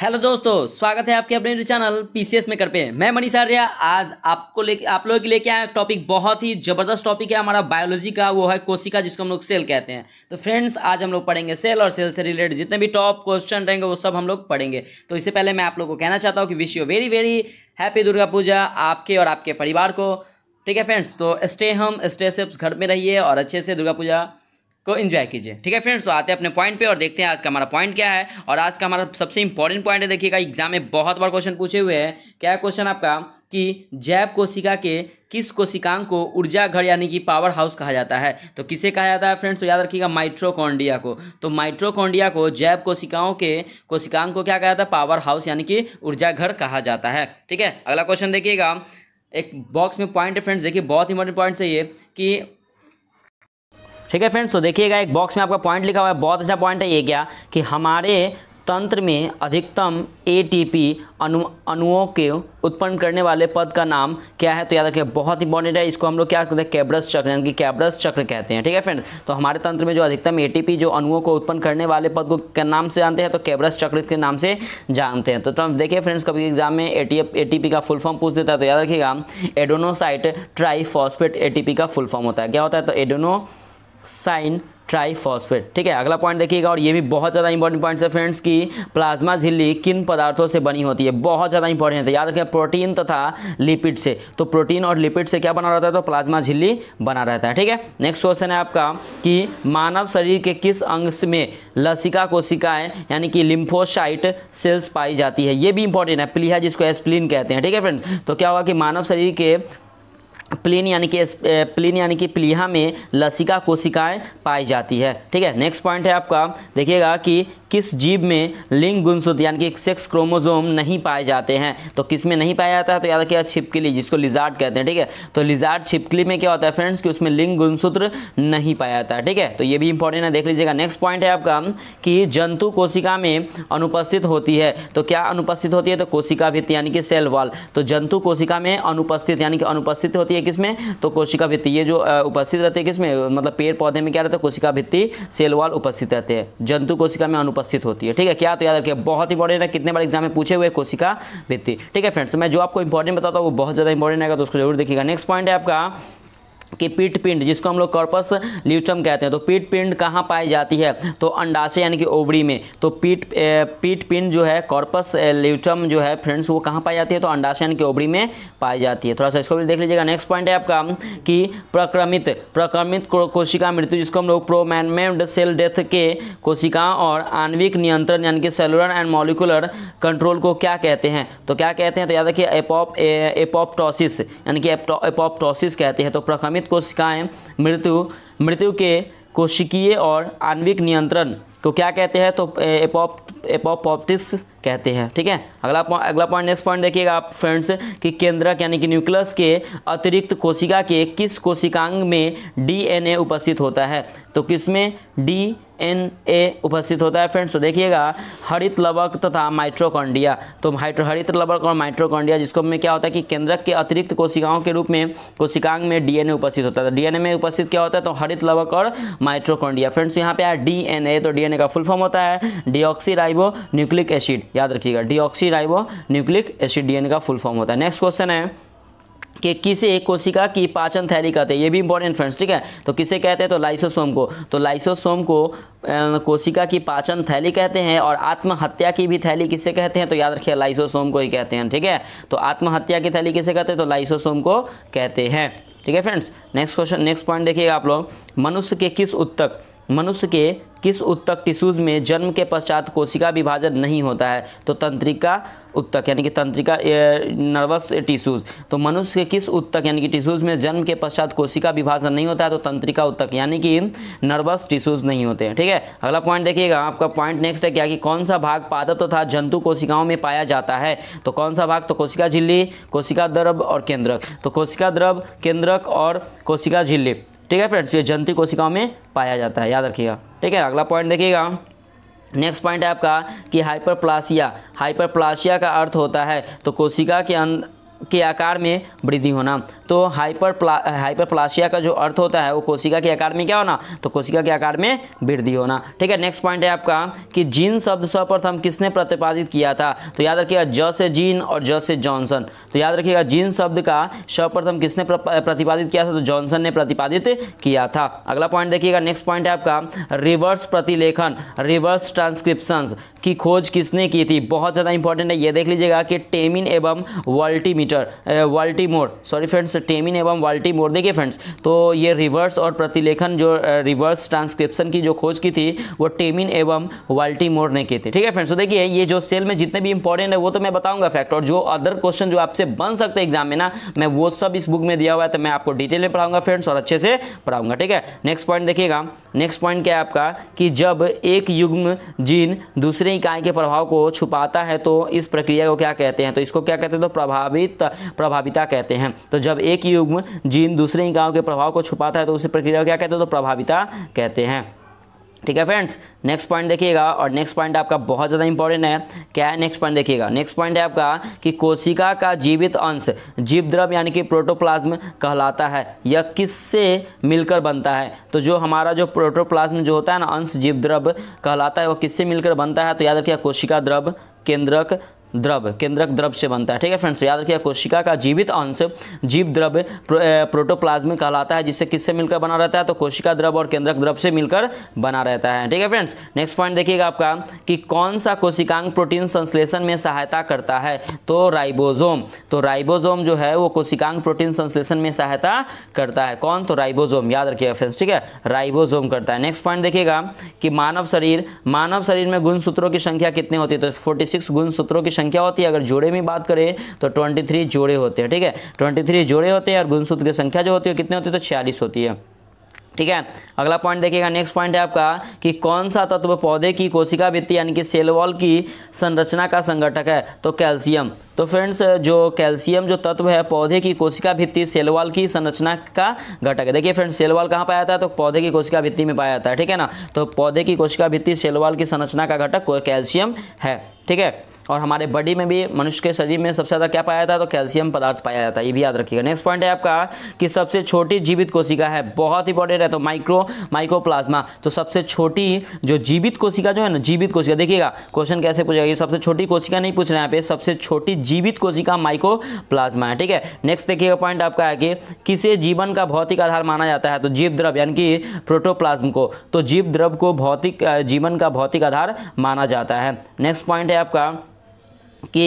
hello दोस्तों स्वागत है आपके अपने चैनल पीसीएस में कर पे मैं मनीष आर्या आज आपको लेके आप लोगों के लेके आया टॉपिक बहुत ही जबरदस्त टॉपिक है हमारा बायोलॉजी का वो है कोशिका जिसको हम लोग सेल कहते हैं तो फ्रेंड्स आज हम लोग पढ़ेंगे सेल और सेल से रिलेटेड जितने भी टॉप क्वेश्चन रहेंगे वो सब हम लोग पढ़ेंगे तो इससे पहले मैं आप लोग को कहना चाहता हूँ कि wish you very very happy Durga Puja आपके और आपके परिवार को ठीक है फ्रेंड्स तो स्टे हम स्टे सिर्फ घर में रहिए और अच्छे से दुर्गा पूजा को एंजॉय कीजिए ठीक है फ्रेंड्स तो आते हैं अपने पॉइंट पे और देखते हैं आज का हमारा पॉइंट क्या है और आज का हमारा सबसे इंपॉर्टेंट पॉइंट है देखिएगा एग्जाम में बहुत बार क्वेश्चन पूछे हुए हैं क्या है क्वेश्चन आपका कि जैव कोशिका के किस कोशिकांग को ऊर्जा घर यानी कि पावर हाउस कहा जाता है तो किसे कहा जाता है फ्रेंड्स तो याद रखिएगा माइट्रोकॉन्डिया को तो माइट्रोकॉन्डिया को जैव कोशिकाओं के कोशिकांग को क्या कहा जाता है पावर हाउस यानी कि ऊर्जा घर कहा जाता है ठीक है अगला क्वेश्चन देखिएगा एक बॉक्स में पॉइंट है फ्रेंड्स देखिए बहुत इंपॉर्टेंट पॉइंट है ये कि ठीक है फ्रेंड्स तो देखिएगा एक बॉक्स में आपका पॉइंट लिखा हुआ है बहुत अच्छा पॉइंट है ये क्या कि हमारे तंत्र में अधिकतम एटीपी अनु अणुओं के उत्पन्न करने वाले पद का नाम क्या है तो याद रखिए बहुत इंपॉर्टेंट है इसको हम लोग क्या कहते हैं कैब्रस चक्र यानी कि कैब्रस चक्र कहते हैं ठीक है फ्रेंड्स तो हमारे तंत्र में जो अधिकतम एटीपी जो अणुओं को उत्पन्न करने वाले पद को क्या नाम से जानते हैं तो कैब्रस चक्र के नाम से जानते हैं तो, तो देखिए फ्रेंड्स कभी एग्जाम में ए टी का फुल फॉर्म पूछ देता है तो याद रखिएगा एडोनोसाइट ट्राईफॉस्फेट ए का फुल फॉर्म होता है क्या होता है तो एडोनो साइन ट्राइफॉस्फेट ठीक है अगला पॉइंट देखिएगा और ये भी बहुत ज़्यादा इंपॉर्टेंट पॉइंट्स है फ्रेंड्स कि प्लाज्मा झिल्ली किन पदार्थों से बनी होती है बहुत ज़्यादा इंपॉर्टेंट है याद रखें प्रोटीन तथा लिपिड से तो प्रोटीन और लिपिड से क्या बना रहता है तो प्लाज्मा झिल्ली बना रहता है ठीक है नेक्स्ट क्वेश्चन है आपका कि मानव शरीर के किस अंग में लसिका कोशिकाएं यानी कि लिम्फोसाइट सेल्स पाई जाती है ये भी इंपॉर्टेंट है प्लीहा जिसको एस्प्लिन कहते हैं ठीक है फ्रेंड्स तो क्या होगा कि मानव शरीर के प्लीन यानी कि प्लीन यानी कि प्लीहा में लसिका कोशिकाएं पाई जाती है ठीक है नेक्स्ट पॉइंट है आपका देखिएगा कि किस जीव में लिंग गुणसूत्र यानी कि सेक्स क्रोमोजोम नहीं पाए जाते हैं तो किस में नहीं पाया जाता है तो याद रखिएगा छिपकली जिसको लिजार्ड कहते हैं ठीक है तो लिजार्ड छिपकली में क्या होता है फ्रेंड्स कि उसमें लिंग गुणसूत्र नहीं पाया जाता है ठीक है तो ये भी इंपॉर्टेंट है देख लीजिएगा नेक्स्ट पॉइंट है आपका कि जंतु कोशिका में अनुपस्थित होती है तो क्या अनुपस्थित होती है तो कोशिका भित्त यानी कि सेल वॉल तो जंतु कोशिका में अनुपस्थित यानी कि अनुपस्थित होती है है किसमें तो कोशिका भित्ति ये जो उपस्थित रहते हैं किसमें मतलब पेड़ पौधे में क्या रहता है कोशिका भित्ति सेलवाल उपस्थित रहते हैं जंतु कोशिका में अनुपस्थित होती है ठीक है क्या तो याद रखिए बहुत इंपॉर्टेंट है कितने बार एग्जाम में पूछे हुए कोशिका भित्ति ठीक है फ्रेंड्स मैं जो आपको इंपॉर्टेंट बताता हूँ वो बहुत ज़्यादा इंपॉर्टेंट आएगा तो उसको जरूर देखिएगा नेक्स्ट पॉइंट है आपका कि पीठ पिंड जिसको हम लोग कॉर्पस ल्यूटम कहते हैं तो पीठ पिंड कहाँ पाई जाती है तो अंडाशय यानी कि ओवरी में तो पीठ पीठ पिंड जो है कॉर्पस ल्यूटम जो है फ्रेंड्स वो कहाँ पाई जाती है तो अंडाशय यानी कि ओवरी में पाई जाती है थोड़ा सा इसको भी देख लीजिएगा नेक्स्ट पॉइंट है आपका कि प्रक्रमित प्रक्रमित कोशिका मृत्यु जिसको हम लोग प्रोमैनमेड सेल डेथ के कोशिका और आणविक नियंत्रण यानी कि सेलुलर एंड मॉलिकुलर कंट्रोल को क्या कहते हैं तो क्या कहते हैं तो याद रखिए एपोप एपोप्टोसिस यानी कि एपोप्टोसिस कहते हैं तो प्रक्रमित संक्रमित कोशिकाएं मृत्यु मृत्यु के कोशिकीय और आणविक नियंत्रण को क्या कहते हैं तो एपोपोप्टिस कहते हैं ठीक है अगला अगला पॉइंट नेक्स्ट पॉइंट देखिएगा आप फ्रेंड्स कि केंद्रक यानी कि न्यूक्लियस के अतिरिक्त कोशिका के किस कोशिकांग में डीएनए उपस्थित होता है तो किसमें में डी एन ए उपस्थित होता है फ्रेंड्स तो देखिएगा हरित लवक तथा माइट्रोकॉन्डिया तो हरित लवक और माइट्रोकॉन्डिया जिसको में क्या होता है कि केंद्रक के अतिरिक्त कोशिकाओं के रूप में कोशिकांग में डीएनए उपस्थित होता है तो डीएनए में उपस्थित क्या होता है तो हरित लवक और माइट्रोकॉन्डिया तो फ्रेंड्स यहाँ पे आया डी तो डीएनए का फुल फॉर्म होता है राइबो न्यूक्लिक एसिड याद रखिएगा राइबो न्यूक्लिक एसिड डीएनए का फुल फॉर्म होता है नेक्स्ट क्वेश्चन है कि किसे कोशिका की पाचन थैली कहते हैं ये भी इंपॉर्टेंट फ्रेंड्स ठीक है तो किसे कहते हैं तो लाइसोसोम को तो लाइसोसोम को कोशिका की पाचन थैली कहते हैं और आत्महत्या की भी थैली किसे कहते हैं तो याद रखिए लाइसोसोम को ही कहते हैं ठीक है तो आत्महत्या की थैली किसे कहते हैं तो लाइसोसोम को कहते हैं ठीक है friends next question next point देखिएगा आप लोग मनुष्य के किस उत्तक मनुष्य के किस उत्तक टिश्यूज में जन्म के पश्चात कोशिका विभाजन नहीं होता है तो तंत्रिका उत्तक यानी कि तंत्रिका नर्वस टिश्यूज तो मनुष्य के किस उत्तक यानी कि टिश्यूज में जन्म के पश्चात कोशिका विभाजन नहीं होता है तो तंत्रिका उत्तक यानी कि नर्वस टिश्यूज नहीं होते हैं ठीक है अगला पॉइंट देखिएगा आपका पॉइंट नेक्स्ट है क्या कि कौन सा भाग पादप तथा तो जंतु कोशिकाओं में पाया जाता है तो कौन सा भाग तो कोशिका झिल्ली कोशिका द्रव और केंद्रक तो कोशिका द्रव केंद्रक और कोशिका झिल्ली ठीक है फ्रेंड्स ये जंतु कोशिकाओं में पाया जाता है याद रखिएगा ठीक है अगला पॉइंट देखिएगा नेक्स्ट पॉइंट है आपका कि हाइपरप्लासिया हाइपरप्लासिया का अर्थ होता है तो कोशिका के अंदर के आकार में वृद्धि होना तो हाइपर प्ला, हाइपर प्लासिया का जो अर्थ होता है वो कोशिका के आकार में क्या होना तो कोशिका के आकार में वृद्धि होना ठीक है नेक्स्ट पॉइंट है आपका कि जीन शब्द सर्वप्रथम किसने प्रतिपादित किया था तो याद रखिएगा ज से जीन और ज से जॉनसन तो याद रखिएगा जीन शब्द का सर्वप्रथम किसने प्रतिपादित किया था तो जॉनसन ने प्रतिपादित किया था अगला पॉइंट देखिएगा नेक्स्ट पॉइंट है आपका रिवर्स प्रतिलेखन रिवर्स ट्रांसक्रिप्शन की खोज किसने की थी बहुत ज़्यादा इंपॉर्टेंट है यह देख लीजिएगा कि टेमिन एवं वर्ल्टीमीटर वर्ल्टीमोर सॉरी फ्रेंड्स टेमिन एवं वाल्टी मोर देखिए फ्रेंड्स तो ये रिवर्स और प्रतिलेखन जो रिवर्स ट्रांसक्रिप्शन की जो खोज की थी वो टेमिन एवं वाल्टी मोर ने की थी ठीक है फ्रेंड्स तो देखिए ये जो सेल में जितने भी इंपॉर्टेंट है वो तो मैं बताऊंगा फैक्ट और जो अदर क्वेश्चन जो आपसे बन सकते एग्जाम में ना मैं वो सब इस बुक में दिया हुआ है तो मैं आपको डिटेल में पढ़ाऊंगा फ्रेंड्स और अच्छे से पढ़ाऊंगा ठीक है नेक्स्ट पॉइंट देखिएगा नेक्स्ट पॉइंट क्या है आपका कि जब एक युग्म जीन दूसरे इकाई के प्रभाव को छुपाता है तो इस प्रक्रिया को क्या कहते हैं तो इसको क्या कहते हैं तो प्रभावित प्रभाविता कहते हैं तो जब एक युग्म जीन दूसरे इंगाव के प्रभाव को छुपाता है तो उसी प्रक्रिया को क्या कहते हैं तो प्रभाविता कहते हैं ठीक है फ्रेंड्स नेक्स्ट पॉइंट देखिएगा और नेक्स्ट पॉइंट आपका बहुत ज़्यादा इंपॉर्टेंट है क्या है नेक्स्ट पॉइंट देखिएगा नेक्स्ट पॉइंट है आपका कि कोशिका का जीवित अंश जीव द्रव यानी कि प्रोटोप्लाज्म कहलाता है यह किससे मिलकर बनता है तो जो हमारा जो प्रोटोप्लाज्म जो होता है ना अंश जीव द्रव कहलाता है वह किससे मिलकर बनता है तो याद रखिए कोशिका द्रव केंद्रक द्रव केंद्रक द्रव से बनता है ठीक है फ्रेंड्स याद रखिए कोशिका का जीवित अंश जीव द्रव प्रोटोप्लाज्म कहलाता है जिससे किससे मिलकर बना रहता है तो कोशिका द्रव और केंद्रक द्रव से मिलकर बना रहता है ठीक है फ्रेंड्स नेक्स्ट पॉइंट देखिएगा आपका कि कौन सा कोशिकांग प्रोटीन संश्लेषण में सहायता करता है तो राइबोजोम तो राइबोजोम जो है वो कोशिकांग प्रोटीन संश्लेषण में सहायता करता है कौन तो राइबोजोम याद रखिएगा फ्रेंड्स ठीक है राइबोजोम करता है नेक्स्ट पॉइंट देखिएगा कि मानव शरीर मानव शरीर में गुणसूत्रों की संख्या कितनी होती है तो फोर्टी 46 गुणसूत्रों की संख्या संख्या होती है अगर जोड़े में बात करें तो ट्वेंटी जोड़े होते हैं ठीक है ट्वेंटी जोड़े होते हैं और गुणसूत्र की संख्या जो होती है कितने होती है तो छियालीस होती है ठीक है अगला पॉइंट देखिएगा नेक्स्ट पॉइंट है आपका कि कौन सा तत्व पौधे की कोशिका भित्ति यानी कि सेल वॉल की संरचना का संगठक है तो कैल्शियम तो फ्रेंड्स जो कैल्शियम जो तत्व है पौधे की कोशिका भित्ति सेल वॉल की संरचना का घटक है देखिए फ्रेंड्स सेल वॉल कहाँ पाया जाता है तो पौधे की कोशिका भित्ति में पाया जाता है ठीक है ना तो पौधे की कोशिका भित्ति सेल वॉल की संरचना का घटक कैल्शियम है ठीक है और हमारे बॉडी में भी मनुष्य के शरीर में सबसे ज़्यादा क्या पाया जाता है तो कैल्शियम पदार्थ पाया जाता है ये भी याद रखिएगा नेक्स्ट पॉइंट है आपका कि सबसे छोटी जीवित कोशिका है बहुत इंपॉर्टेंट है तो माइक्रो माइक्रो तो सबसे छोटी जो जीवित कोशिका जो है ना जीवित कोशिका देखिएगा क्वेश्चन कैसे पूछेगा ये सबसे छोटी कोशिका नहीं पूछ रहे हैं यहाँ पे सबसे छोटी जीवित कोशिका माइक्रो है ठीक है नेक्स्ट देखिएगा पॉइंट आपका है कि किसे जीवन का भौतिक आधार माना जाता है तो जीव द्रव यानी कि प्रोटोप्लाज्म को तो जीव द्रव को भौतिक जीवन का भौतिक आधार माना जाता है नेक्स्ट पॉइंट है आपका कि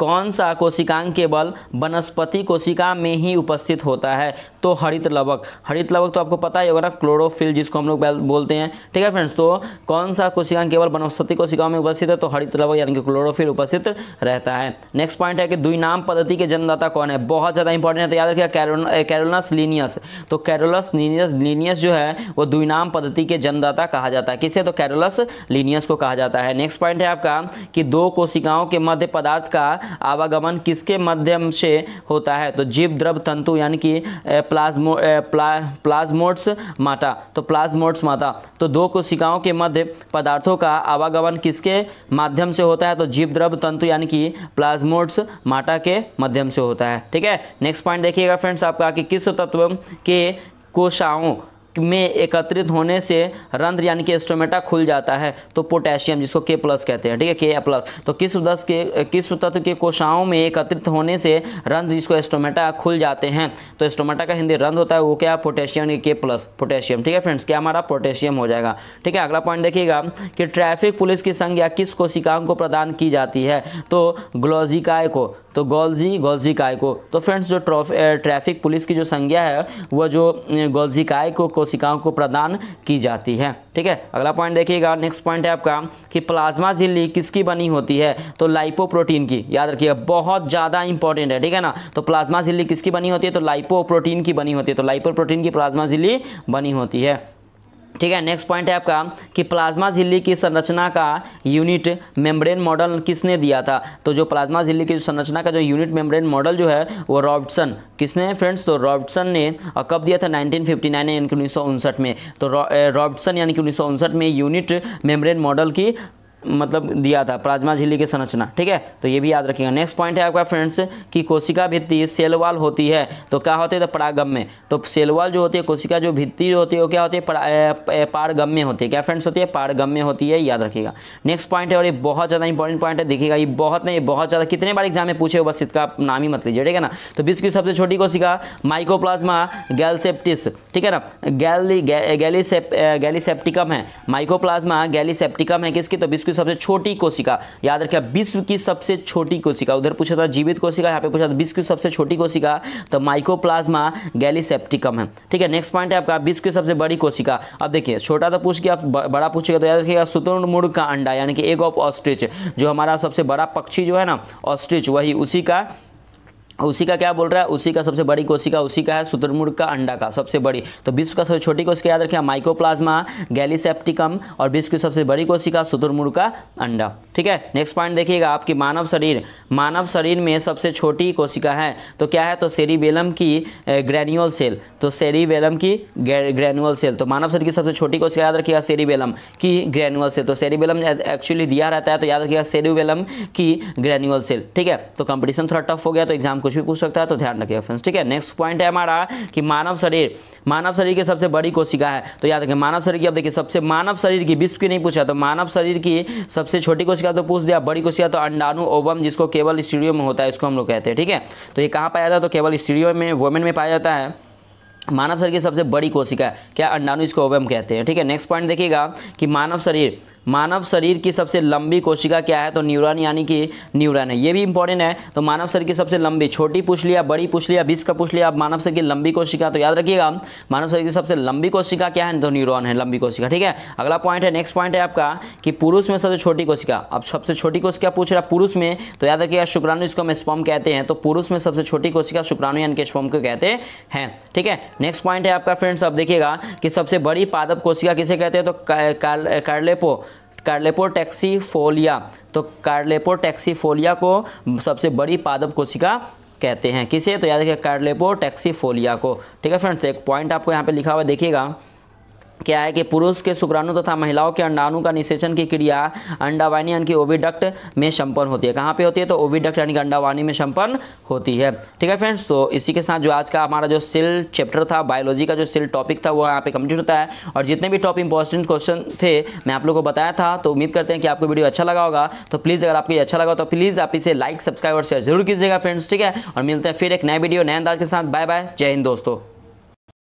कौन सा कोशिकांग केवल वनस्पति कोशिका में ही उपस्थित होता है तो हरित लवक हरित लवक तो आपको पता ही होगा ना क्लोरोफिल जिसको हम लोग बोलते हैं ठीक है फ्रेंड्स तो कौन सा कोशिकांग केवल वनस्पति कोशिकाओं में उपस्थित है तो हरित लवक यानी कि क्लोरोफिल उपस्थित रहता है नेक्स्ट पॉइंट है कि दुई नाम पद्धति के जन्मदाता कौन है बहुत ज़्यादा इंपॉर्टेंट है तो याद रखिएगा कैरोलस लीनियस तो कैरोलस लीनियस लीनियस जो है वो दुई नाम पद्धति के जन्मदाता कहा जाता है किसे तो कैरोलस लीनियस को कहा जाता है नेक्स्ट पॉइंट है आपका कि दो कोशिकाओं के मध्य पदार्थ का आवागमन किसके माध्यम से होता है तो जीव द्रव तंतु यानी कि प्लाज्मो प्ला, प्लाज्मोड्स माता तो प्लाज्मोड्स माता तो दो कोशिकाओं के मध्य पदार्थों का आवागमन किसके माध्यम से होता है तो जीव द्रव तंतु यानी कि प्लाज्मोड्स माटा के माध्यम से होता है ठीक है नेक्स्ट पॉइंट देखिएगा फ्रेंड्स आपका कि किस तत्व के कोशाओं में एकत्रित होने से रंध्र यानी कि स्टोमेटा खुल जाता है तो पोटेशियम जिसको के प्लस कहते हैं ठीक है के प्लस तो किस दस के किस तत्व के कोशाओं में एकत्रित होने से रंध्र जिसको स्टोमेटा खुल जाते हैं तो स्टोमेटा का हिंदी रंध्र होता है वो क्या पोटेशियम के प्लस पोटेशियम ठीक है फ्रेंड्स क्या हमारा पोटेशियम हो जाएगा ठीक है अगला पॉइंट देखिएगा कि ट्रैफिक पुलिस की संज्ञा किस कोशिकाओं को प्रदान की जाती है तो ग्लोजिकाए को तो गोल्जी गोल्जी काय को तो फ्रेंड्स जो ट्रैफिक पुलिस की जो संज्ञा है वह जो गोल्जी काय को कोशिकाओं को प्रदान की जाती है ठीक है अगला पॉइंट देखिएगा नेक्स्ट पॉइंट है आपका कि प्लाज्मा झिल्ली किसकी बनी होती है तो लाइपोप्रोटीन की याद रखिए बहुत ज़्यादा इंपॉर्टेंट है ठीक है ना तो प्लाज्मा झिल्ली किसकी बनी होती है तो लाइपोप्रोटीन की बनी होती है तो लाइपोप्रोटीन की प्लाज्मा झिल्ली बनी होती है ठीक है नेक्स्ट पॉइंट है आपका कि प्लाज्मा झिल्ली की संरचना का यूनिट मेम्ब्रेन मॉडल किसने दिया था तो जो प्लाज्मा झिल्ली की संरचना का जो यूनिट मेम्ब्रेन मॉडल जो है वो रॉबसन किसने फ्रेंड्स तो रॉबसन ने कब दिया था 1959 यानी कि उन्नीस में तो रॉबसन यानी कि उन्नीस में यूनिट मेम्ब्रेन मॉडल की मतलब दिया था प्लाज्मा झिल्ली की संरचना ठीक है तो ये भी याद रखिएगा नेक्स्ट पॉइंट है आपका फ्रेंड्स कि कोशिका भित्ति सेल वॉल होती है तो क्या होते हैं तो में तो सेल वॉल जो होती है कोशिका जो भित्ति जो होती है वो क्या होती है पारगम्य होती है क्या फ्रेंड्स होती है पारगम्य होती है याद रखिएगा नेक्स्ट पॉइंट है और ये बहुत ज़्यादा इंपॉर्टेंट पॉइंट है देखिएगा ये बहुत नहीं बहुत ज़्यादा कितने बार एग्जाम में पूछे बस इसका नाम ही मत लीजिए ठीक है ना तो विश्व की सबसे छोटी कोशिका माइकोप्लाज्मा गैलसेप्टिस ठीक है ना गैली गैलीसेप्टिकम है माइकोप्लाज्मा गैलीसेप्टिकम है किसकी तो विश्व की सबसे छोटी कोशिका याद रखिए विश्व की सबसे छोटी कोशिका उधर पूछा था जीवित कोशिका यहाँ पे पूछा था विश्व की सबसे छोटी कोशिका तो माइकोप्लाज्मा गैलीसेप्टिकम है ठीक है नेक्स्ट पॉइंट है आपका विश्व की सबसे बड़ी कोशिका अब देखिए छोटा तो पूछ गया बड़ा पूछेगा तो याद रखिएगा सुतुर्मुर्ग का अंडा यानी कि एग ऑफ ऑस्ट्रिच जो हमारा सबसे बड़ा पक्षी जो है ना ऑस्ट्रिच वही उसी का उसी का क्या बोल रहा है उसी का सबसे बड़ी कोशिका उसी का है शुतुरमुर्ग का अंडा का सबसे बड़ी तो विश्व का सबसे छोटी कोशिका याद रखिए माइकोप्लाज्मा गैलीसेप्टिकम और विश्व की सबसे बड़ी कोशिका शुतुरमुर्ग का अंडा ठीक है नेक्स्ट पॉइंट देखिएगा आपकी मानव शरीर मानव शरीर में सबसे छोटी कोशिका है तो क्या है तो सेरीबेलम की ग्रेन्यूअल सेल तो सेरीबेलम की ग्रेन्यूअल सेल तो मानव शरीर की सबसे छोटी कोशिका याद रखिएगा सेरीबेलम की ग्रेन्यूअल सेल तो सेरीबेलम एक्चुअली दिया रहता है तो याद रखिएगा सेरीबेलम की ग्रेन्यूअल सेल ठीक है तो कॉम्पिटिशन थोड़ा टफ हो गया तो एग्जाम को कुछ भी पूछ सकता है तो ध्यान रखिएगा फ्रेंड्स ठीक है नेक्स्ट पॉइंट है हमारा कि मानव शरीर मानव शरीर की सबसे बड़ी कोशिका है तो याद रखें मानव शरीर की अब देखिए सबसे मानव शरीर की विश्व की नहीं पूछा तो मानव शरीर की सबसे छोटी कोशिका तो पूछ दिया बड़ी कोशिका तो अंडाणु ओवम जिसको केवल स्टीरियो में होता है इसको हम लोग कहते हैं ठीक है तो ये कहाँ पाया जाता है तो केवल स्टीरियो में वोमेन में पाया जाता है मानव शरीर की सबसे बड़ी कोशिका क्या अंडाणु इसको ओवम कहते हैं ठीक है नेक्स्ट पॉइंट देखिएगा कि मानव शरीर मानव शरीर की सबसे लंबी कोशिका क्या है तो न्यूरॉन यानी कि न्यूरॉन है ये भी इंपॉर्टेंट है तो मानव शरीर की सबसे लंबी छोटी पूछ लिया बड़ी पूछ लिया बीस का पूछ लिया मानव शरीर की लंबी कोशिका तो याद रखिएगा मानव शरीर की सबसे लंबी कोशिका क्या है तो न्यूरॉन है लंबी कोशिका ठीक है अगला पॉइंट है नेक्स्ट पॉइंट है आपका कि पुरुष में सबसे छोटी कोशिका अब सबसे छोटी कोशिका पूछ रहा पुरुष में तो याद रखिएगा शुक्राणु इसको हम स्पॉम कहते हैं तो पुरुष में सबसे छोटी कोशिका शुक्राणु यानी कि स्पॉम को कहते हैं ठीक है नेक्स्ट पॉइंट है आपका फ्रेंड्स अब देखिएगा कि सबसे बड़ी पादप कोशिका किसे कहते हैं तो कार्लेपो कार्लेपोर टैक्सीफोलिया तो कार्लेपोर टैक्सीफोलिया को सबसे बड़ी पादप कोशिका कहते हैं किसे तो याद रखिए कार्लेपोर टैक्सीफोलिया को ठीक है फ्रेंड्स एक पॉइंट आपको यहाँ पे लिखा हुआ देखिएगा क्या है कि पुरुष के शुक्राणु तथा तो महिलाओं के अंडाणु का निषेचन की क्रिया अंडावाहिनी यानी कि ओविडक्ट में संपन्न होती है कहाँ पे होती है तो ओविडक्ट यानी कि अंडावानी में संपन्न होती है ठीक है फ्रेंड्स तो इसी के साथ जो आज का हमारा जो सिल चैप्टर था बायोलॉजी का जो सिल टॉपिक था वो यहाँ पे कंप्लीट होता है और जितने भी टॉप इंपॉर्टेंट क्वेश्चन थे मैं आप लोग को बताया था तो उम्मीद करते हैं कि आपको वीडियो अच्छा लगा होगा तो प्लीज़ अगर आपको अच्छा लगा तो प्लीज़ आप इसे लाइक सब्सक्राइब और शेयर जरूर कीजिएगा फ्रेंड्स ठीक है और मिलते हैं फिर एक नए वीडियो नए अंदाज के साथ बाय बाय जय हिंद दोस्तों